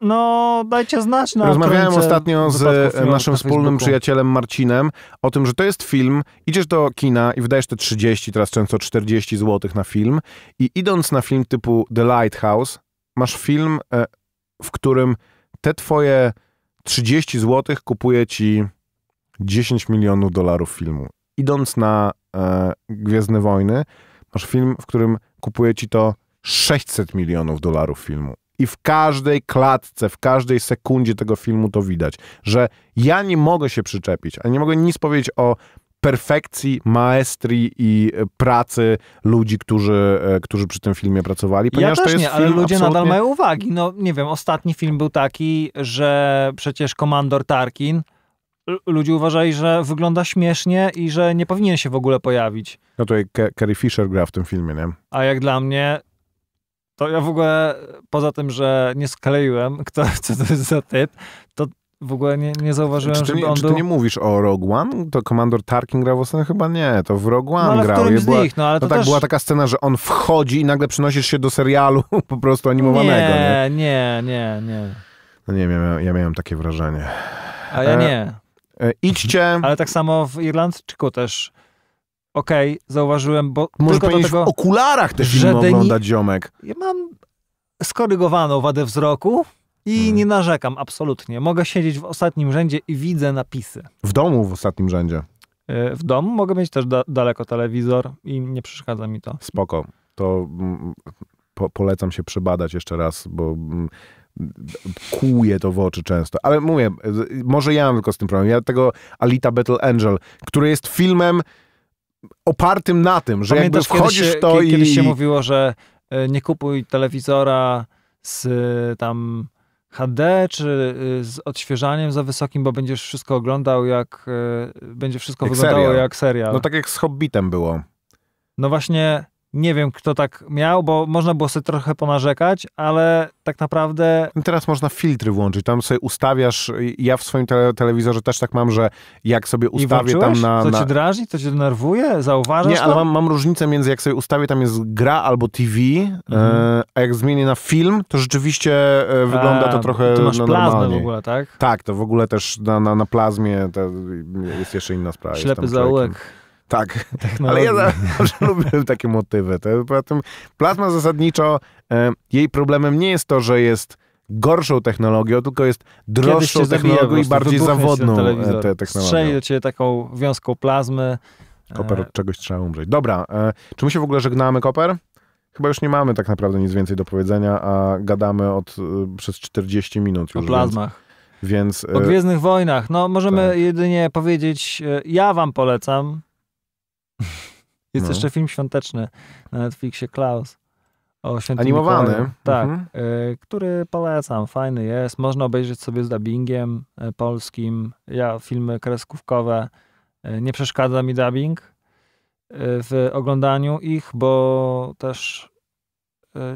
B: no dajcie znać na Rozmawiałem ostatnio z naszym wspólnym przyjacielem
A: Marcinem o tym, że to jest film, idziesz do kina i wydajesz te 30, teraz często 40 zł na film i idąc na film typu The Lighthouse, masz film, e, w którym te twoje 30 zł kupuje ci 10 milionów dolarów filmu. Idąc na e, Gwiezdne Wojny, masz film, w którym kupuje ci to 600 milionów dolarów filmu. I w każdej klatce, w każdej sekundzie tego filmu to widać, że ja nie mogę się przyczepić, a nie mogę nic powiedzieć o perfekcji, maestrii i e, pracy ludzi, którzy, e, którzy przy tym filmie pracowali. Ponieważ ja też to jest nie, ale ludzie absolutnie... nadal mają uwagi.
B: No nie wiem, ostatni film był taki, że przecież Komandor Tarkin ludzie uważali, że wygląda śmiesznie i że nie powinien się w ogóle pojawić.
A: No tutaj Carrie Fisher gra w tym filmie, nie?
B: A jak dla mnie to ja w ogóle, poza tym, że nie skleiłem, kto, co to jest za typ, to w ogóle nie, nie zauważyłem, że on Czy ty był... nie
A: mówisz o Rogue One? To Komandor Tarkin grał w ostatnich? Chyba nie, to w Rogue One no, grał. Z była, nich, no, ale to no to tak, też... była taka scena, że on wchodzi i nagle przenosisz się do serialu po prostu animowanego. Nie,
B: nie, nie, nie. nie.
A: No nie, miałem, ja miałem takie wrażenie. A ja e, nie.
B: e, idźcie. Ale tak samo w Irlandczyku też okej, okay, zauważyłem, bo Może tylko do w okularach te filmy oglądać, ziomek. Ja mam skorygowaną wadę wzroku i hmm. nie narzekam absolutnie. Mogę siedzieć w ostatnim rzędzie i widzę napisy.
A: W domu w ostatnim rzędzie?
B: E, w domu mogę mieć też da daleko telewizor i nie przeszkadza mi to.
A: Spoko. To mm, po polecam się przebadać jeszcze raz, bo mm, kłuje to w oczy często. Ale mówię, może ja mam tylko z tym problem. Ja tego Alita Battle Angel, który jest filmem, opartym na tym, że Pamiętasz, jakby wchodzisz w to kiedy, i... Kiedyś się
B: mówiło, że e, nie kupuj telewizora z e, tam HD, czy e, z odświeżaniem za wysokim, bo będziesz wszystko oglądał jak... Będzie wszystko jak wyglądało serial. jak serial. No
A: tak jak z Hobbitem było.
B: No właśnie nie wiem, kto tak miał, bo można było sobie trochę ponarzekać,
A: ale tak naprawdę. No teraz można filtry włączyć. Tam sobie ustawiasz. Ja w swoim tele telewizorze też tak mam, że jak sobie ustawię tam na. Co na... cię
B: drażni, co cię denerwuje? Zauważasz? Nie, ale mam,
A: mam, różnicę między jak sobie ustawię, tam jest gra albo TV, e, mhm. e, a jak zmienię na film, to rzeczywiście e, wygląda a, to trochę. Ty masz no, plazmę w ogóle, tak? Tak, to w ogóle też na, na, na plazmie jest jeszcze inna sprawa. Ślepy zaułek. Człowiekiem. Tak, ale ja zawsze lubiłem takie motywy. To, poza tym plazma zasadniczo, e, jej problemem nie jest to, że jest gorszą technologią, tylko jest droższą technologią i bardziej zawodną e, tę technologię. Strzeli do ciebie taką wiązką plazmy. E, Koper, od czegoś trzeba umrzeć. Dobra, e, czy my się w ogóle żegnamy, Koper? Chyba już nie mamy tak naprawdę nic więcej do powiedzenia, a gadamy od, e, przez 40 minut już. O plazmach. Więc... Więc, e, o Gwiezdnych
B: Wojnach. No, możemy tak. jedynie powiedzieć, ja wam polecam Jest no. jeszcze film świąteczny na Netflixie Klaus. O Animowany. Mikołaju. Tak, mhm. y, który polecam, fajny jest. Można obejrzeć sobie z dubbingiem e, polskim. Ja filmy kreskówkowe, y, nie przeszkadza mi dubbing y, w oglądaniu ich, bo też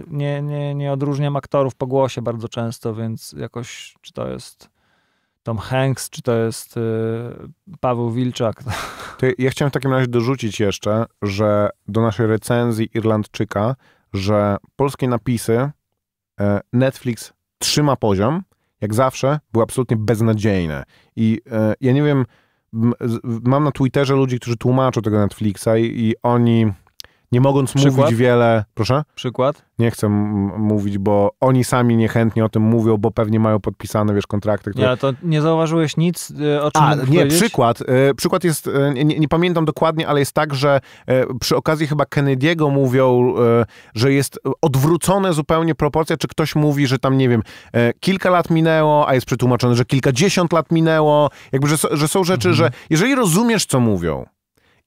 B: nie, nie, nie odróżniam aktorów po głosie bardzo często, więc jakoś czy to jest Tom Hanks,
A: czy to jest y, Paweł Wilczak. ja chciałem w takim razie dorzucić jeszcze, że do naszej recenzji Irlandczyka, że polskie napisy e, Netflix trzyma poziom, jak zawsze, były absolutnie beznadziejne. I e, ja nie wiem, mam na Twitterze ludzi, którzy tłumaczą tego Netflixa i, i oni nie mogąc Przykład? mówić wiele. Proszę? Przykład? Nie chcę mówić, bo oni sami niechętnie o tym mówią, bo pewnie mają podpisane, wiesz, kontrakty. Które... Nie, to nie zauważyłeś nic, e, o czym A, nie, powiedzieć? przykład. E, przykład jest, e, nie, nie, pamiętam dokładnie, ale jest tak, że przy okazji chyba Kennedy'ego mówią, że jest odwrócone zupełnie proporcja, czy ktoś mówi, że tam, nie wiem, kilka lat minęło, a jest przetłumaczone, że kilkadziesiąt lat minęło, jakby, że, że są rzeczy, mhm. że jeżeli rozumiesz, co mówią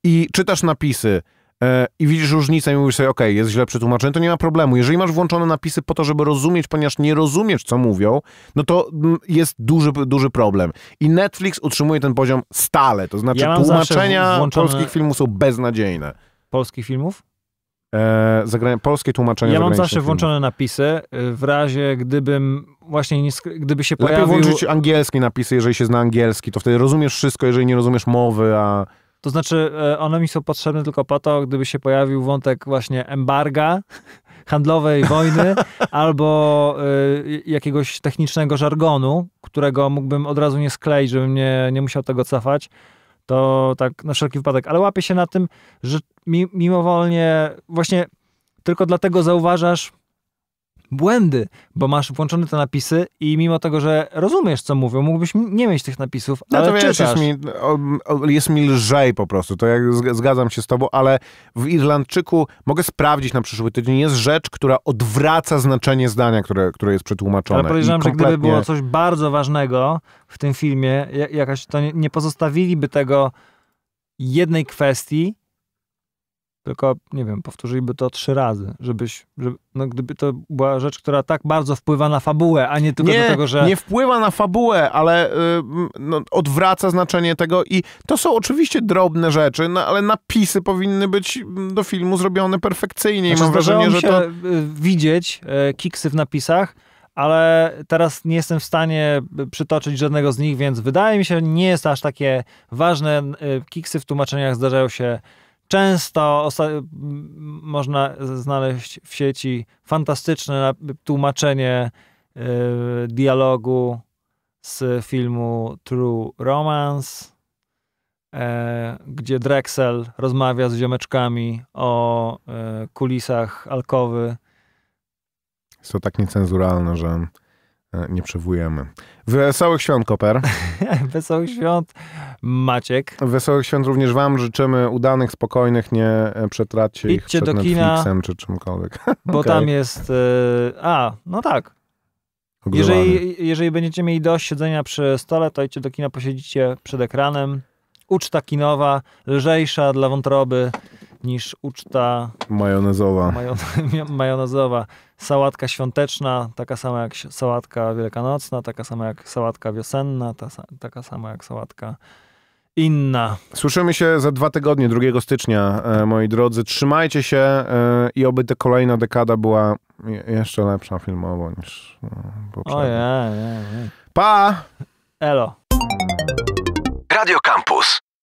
A: i czytasz napisy, E, i widzisz różnicę i mówisz sobie, ok, jest źle przetłumaczone, to nie ma problemu. Jeżeli masz włączone napisy po to, żeby rozumieć, ponieważ nie rozumiesz, co mówią, no to mm, jest duży, duży problem. I Netflix utrzymuje ten poziom stale, to znaczy ja tłumaczenia włączone... polskich filmów są beznadziejne. Polskich filmów? E, zagra... Polskie tłumaczenia Ja mam zawsze filmów.
B: włączone napisy, e, w razie gdybym właśnie, nie sk- gdyby się pojawił... Lepiej włączyć
A: angielskie napisy, jeżeli się zna angielski, to wtedy rozumiesz wszystko, jeżeli nie rozumiesz mowy, a
B: to znaczy, e, one mi są potrzebne tylko po to, gdyby się pojawił wątek właśnie embarga, handlowej wojny albo y, jakiegoś technicznego żargonu, którego mógłbym od razu nie skleić, żebym nie, nie musiał tego cofać. To tak na wszelki wypadek. Ale łapię się na tym, że mi, mimowolnie właśnie tylko dlatego zauważasz błędy, bo masz włączone te napisy i mimo tego, że rozumiesz, co mówią, mógłbyś nie mieć tych napisów, no ale to wiesz, jest mi,
A: jest mi lżej po prostu, to ja zgadzam się z tobą, ale w Irlandczyku mogę sprawdzić na przyszły tydzień, jest rzecz, która odwraca znaczenie zdania, które, które jest przetłumaczone. Ale podejrzewam, kompletnie... że gdyby było coś
B: bardzo ważnego w tym filmie, jakaś, to nie pozostawiliby tego jednej kwestii, tylko, nie wiem, powtórzyliby to trzy razy, żebyś, żeby, no gdyby to była rzecz, która tak bardzo wpływa na fabułę, a nie tylko nie, do tego, że... Nie
A: wpływa na fabułę, ale yy, no, odwraca znaczenie tego i to są oczywiście drobne rzeczy, no, ale napisy powinny być do filmu zrobione perfekcyjnie znaczy, mam wrażenie, że to... Y,
B: widzieć yy, kiksy w napisach, ale teraz nie jestem w stanie y, przytoczyć żadnego z nich, więc wydaje mi się, nie jest aż takie ważne. Y, kiksy w tłumaczeniach zdarzają się Często można znaleźć w sieci fantastyczne tłumaczenie e, dialogu z filmu True Romance, e, gdzie Drexel rozmawia z ziomeczkami o e, kulisach alkowy.
A: Jest to tak niecenzuralne, że E, nie przewujemy. Wesołych świąt, Koper. Wesołych świąt, Maciek. Wesołych świąt również wam życzymy. Udanych, spokojnych, nie e, przetraćcie ich przed do Netflixem kina, czy czymkolwiek.
B: Bo okay. tam jest... E, a, no tak.
A: Jeżeli,
B: jeżeli będziecie mieli dość siedzenia przy stole, to idźcie do kina, posiedzicie przed ekranem. Uczta kinowa, lżejsza dla wątroby niż uczta
A: majonezowa.
B: majonezowa. Sałatka świąteczna, taka sama jak sałatka wielkanocna, taka sama jak sałatka wiosenna, ta, taka sama jak sałatka inna.
A: Słyszymy się za dwa tygodnie, 2 stycznia, e, moi drodzy. Trzymajcie się e, i oby ta kolejna dekada była jeszcze lepsza filmowo niż no, poprzednia.
B: Ojej, ojej. Pa! Elo. Radio Campus.